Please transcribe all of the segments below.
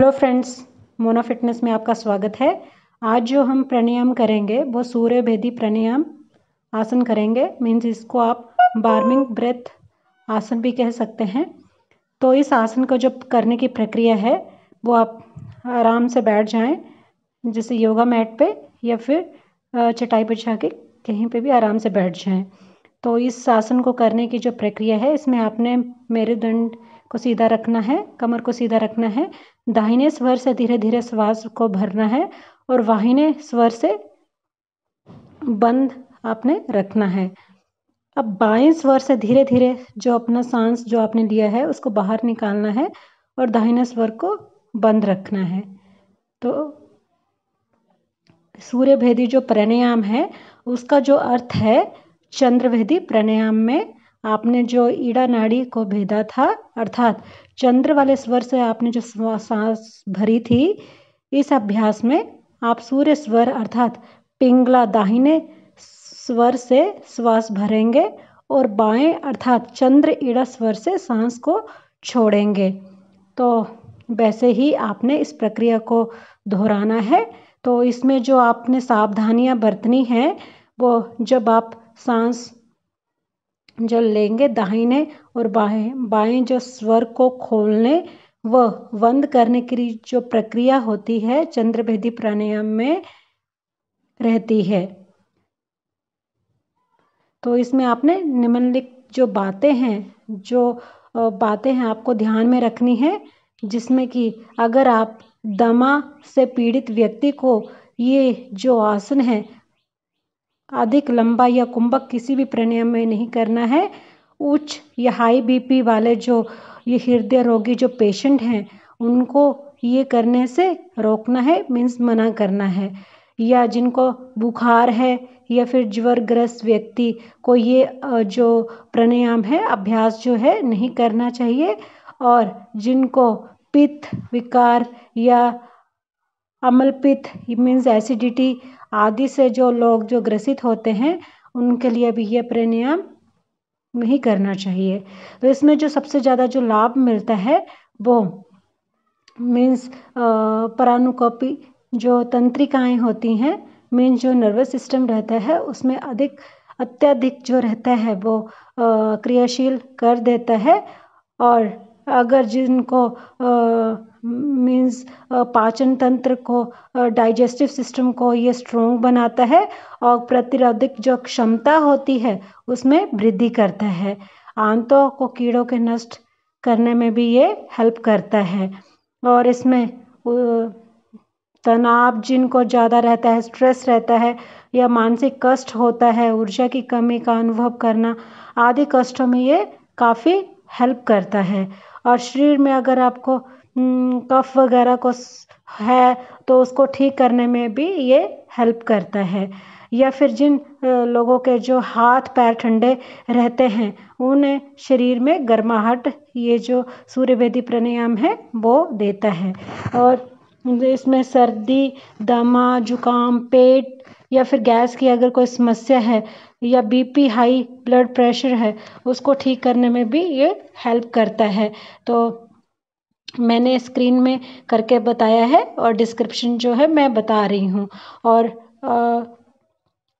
hello friends Mona fitness में आपका स्वागत है आज जो हम प्राणायाम करेंगे वो सूर्य भेदी प्राणायाम आसन करेंगे मीन्स इसको आप बार्मिंग ब्रेथ आसन भी कह सकते हैं तो इस आसन को जो करने की प्रक्रिया है वो आप आराम से बैठ जाएं जैसे योगा मैट पे या फिर चटाई छा के कहीं पे भी आराम से बैठ जाएं तो इस आसन को करने की जो प्रक्रिया है इसमें आपने मेरुदंड को सीधा रखना है कमर को सीधा रखना है दाहिने स्वर से धीरे धीरे श्वास को भरना है और वाहिने स्वर से बंद आपने रखना है अब बाएं स्वर से धीरे धीरे जो अपना सांस जो आपने लिया है उसको बाहर निकालना है और दाहिने स्वर को बंद रखना है तो सूर्य भेदी जो प्राणायाम है उसका जो अर्थ है चंद्रभेदी प्राणायाम में आपने जो ईड़ा नाड़ी को भेदा था अर्थात चंद्र वाले स्वर से आपने जो सांस भरी थी इस अभ्यास में आप सूर्य स्वर अर्थात पिंगला दाहिने स्वर से श्वास भरेंगे और बाएं अर्थात चंद्र ईड़ा स्वर से सांस को छोड़ेंगे तो वैसे ही आपने इस प्रक्रिया को दोहराना है तो इसमें जो आपने सावधानियां बरतनी हैं वो जब आप सांस जो लेंगे दाहिने और बाहें बाएं जो स्वर को खोलने व बंद करने की जो प्रक्रिया होती है चंद्रभेदी प्राणायाम में रहती है तो इसमें आपने निम्नलिखित जो बातें हैं जो बातें हैं आपको ध्यान में रखनी है जिसमें कि अगर आप दमा से पीड़ित व्यक्ति को ये जो आसन है अधिक लंबा या कुंभक किसी भी प्राणायाम में नहीं करना है उच्च या हाई बीपी वाले जो ये हृदय रोगी जो पेशेंट हैं उनको ये करने से रोकना है मीन्स मना करना है या जिनको बुखार है या फिर ज्वरग्रस्त व्यक्ति को ये जो प्राणायाम है अभ्यास जो है नहीं करना चाहिए और जिनको पित्त विकार या अम्लपित्त मीन्स एसिडिटी आदि से जो लोग जो ग्रसित होते हैं उनके लिए भी ये प्राणायाम ही करना चाहिए तो इसमें जो सबसे ज़्यादा जो लाभ मिलता है वो मीन्स परानुकॉपी जो तंत्रिकाएं होती हैं मीन्स जो नर्वस सिस्टम रहता है उसमें अधिक अत्यधिक जो रहता है वो क्रियाशील कर देता है और अगर जिनको मीन्स पाचन तंत्र को डाइजेस्टिव सिस्टम को ये स्ट्रोंग बनाता है और प्रतिरोधक जो क्षमता होती है उसमें वृद्धि करता है आंतों को कीड़ों के नष्ट करने में भी ये हेल्प करता है और इसमें तनाव जिनको ज़्यादा रहता है स्ट्रेस रहता है या मानसिक कष्ट होता है ऊर्जा की कमी का अनुभव करना आदि कष्टों में ये काफ़ी हेल्प करता है और शरीर में अगर आपको हम्म, कफ वगैरह को है तो उसको ठीक करने में भी ये हेल्प करता है या फिर जिन लोगों के जो हाथ पैर ठंडे रहते हैं उन्हें शरीर में गर्माहट ये जो सूर्य प्राणायाम है वो देता है और इसमें सर्दी दमा जुकाम पेट या फिर गैस की अगर कोई समस्या है या बीपी हाई ब्लड प्रेशर है उसको ठीक करने में भी ये हेल्प करता है तो मैंने स्क्रीन में करके बताया है और डिस्क्रिप्शन जो है मैं बता रही हूँ और आ,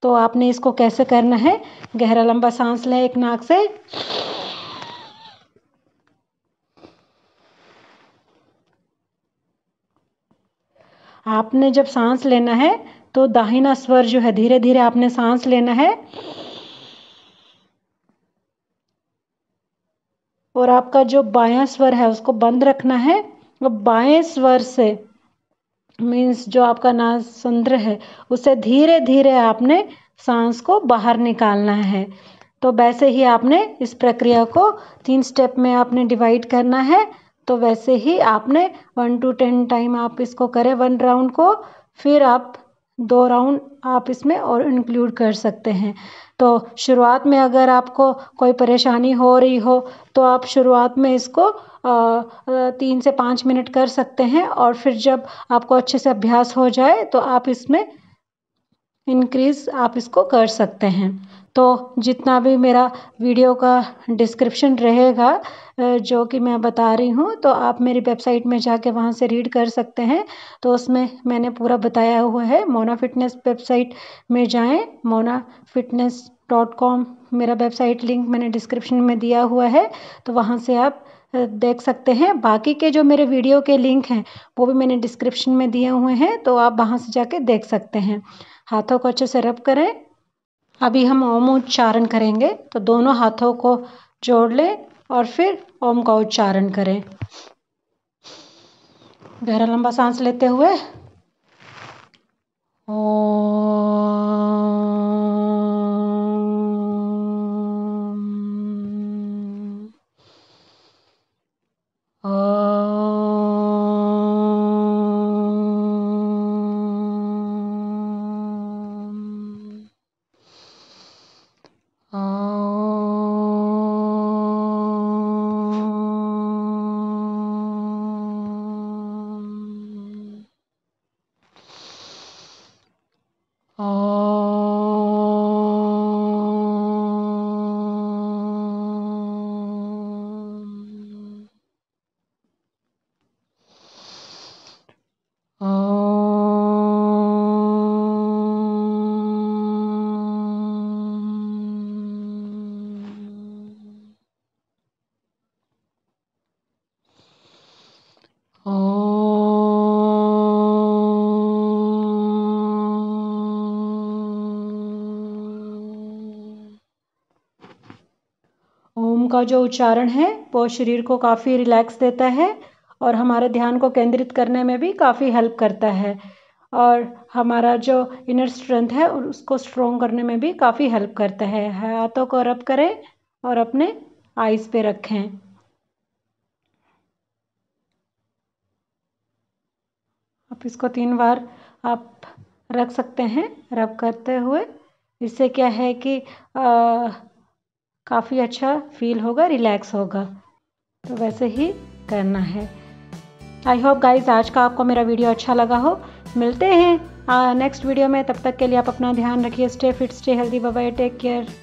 तो आपने इसको कैसे करना है गहरा लंबा सांस लें एक नाक से आपने जब सांस लेना है तो दाहिना स्वर जो है धीरे धीरे आपने सांस लेना है और आपका जो बाया स्वर है उसको बंद रखना है और बाएं स्वर से मीन्स जो आपका नासंद्र है उसे धीरे धीरे आपने सांस को बाहर निकालना है तो वैसे ही आपने इस प्रक्रिया को तीन स्टेप में आपने डिवाइड करना है तो वैसे ही आपने वन टू टेन टाइम आप इसको करें वन राउंड को फिर आप दो राउंड आप इसमें और इंक्लूड कर सकते हैं तो शुरुआत में अगर आपको कोई परेशानी हो रही हो तो आप शुरुआत में इसको तीन से पाँच मिनट कर सकते हैं और फिर जब आपको अच्छे से अभ्यास हो जाए तो आप इसमें इंक्रीज़ आप इसको कर सकते हैं तो जितना भी मेरा वीडियो का डिस्क्रिप्शन रहेगा जो कि मैं बता रही हूँ तो आप मेरी वेबसाइट में जाके वहाँ से रीड कर सकते हैं तो उसमें मैंने पूरा बताया हुआ है मोना फिटनेस वेबसाइट में जाएं मोना फिटनेस डॉट कॉम मेरा वेबसाइट लिंक मैंने डिस्क्रिप्शन में दिया हुआ है तो वहाँ से आप देख सकते हैं बाकी के जो मेरे वीडियो के लिंक हैं वो भी मैंने डिस्क्रिप्शन में दिए हुए हैं तो आप वहाँ से जाके देख सकते हैं हाथों को अच्छे से रब करें अभी हम ओम उच्चारण करेंगे तो दोनों हाथों को जोड़ लें और फिर ओम का उच्चारण करें गहरा लंबा सांस लेते हुए ओम 哦。का जो उच्चारण है वो शरीर को काफ़ी रिलैक्स देता है और हमारे ध्यान को केंद्रित करने में भी काफ़ी हेल्प करता है और हमारा जो इनर स्ट्रेंथ है उसको स्ट्रोंग करने में भी काफ़ी हेल्प करता है हाथों को रब करें और अपने आइज़ पे रखें आप इसको तीन बार आप रख सकते हैं रब करते हुए इससे क्या है कि आ, काफ़ी अच्छा फील होगा रिलैक्स होगा तो वैसे ही करना है आई होप गाइज आज का आपको मेरा वीडियो अच्छा लगा हो मिलते हैं नेक्स्ट वीडियो में तब तक के लिए आप अपना ध्यान रखिए stay fit stay healthy bye take care